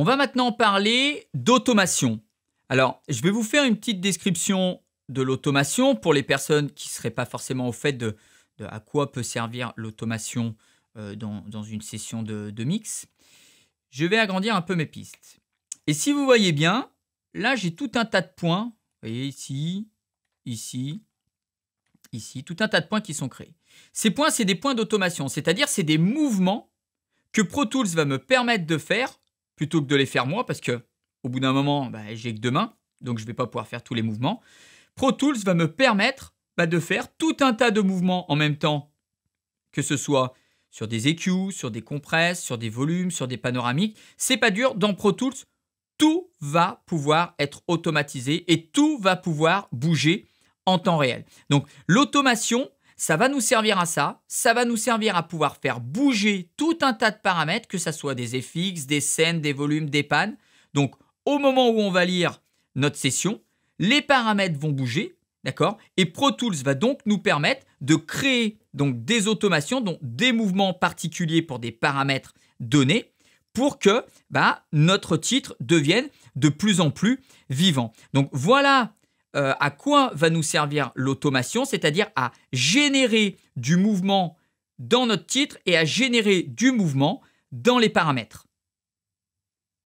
On va maintenant parler d'automation. Alors, je vais vous faire une petite description de l'automation pour les personnes qui ne seraient pas forcément au fait de, à quoi peut servir l'automation euh, dans, une session de, de mix. Je vais agrandir un peu mes pistes. Et si vous voyez bien, là j'ai tout un tas de points. Vous voyez ici, ici, ici, tout un tas de points qui sont créés. Ces points, c'est des points d'automation, c'est-à-dire c'est des mouvements que Pro Tools va me permettre de faire plutôt que de les faire moi, parce que au bout d'un moment, bah, j'ai que deux mains, donc je ne vais pas pouvoir faire tous les mouvements. Pro Tools va me permettre bah, de faire tout un tas de mouvements en même temps, que ce soit sur des EQ, sur des compresses, sur des volumes, sur des panoramiques. C'est pas dur. Dans Pro Tools, tout va pouvoir être automatisé et tout va pouvoir bouger en temps réel. Donc l'automation, ça va nous servir à ça, ça va nous servir à pouvoir faire bouger tout un tas de paramètres, que ce soit des FX, des scènes, des volumes, des pannes. Donc au moment où on va lire notre session, les paramètres vont bouger, d'accord Et Pro Tools va donc nous permettre de créer donc des automations, donc des mouvements particuliers pour des paramètres donnés pour que bah, notre titre devienne de plus en plus vivant. Donc voilà euh, à quoi va nous servir l'automation, c'est-à-dire à générer du mouvement dans notre titre et à générer du mouvement dans les paramètres.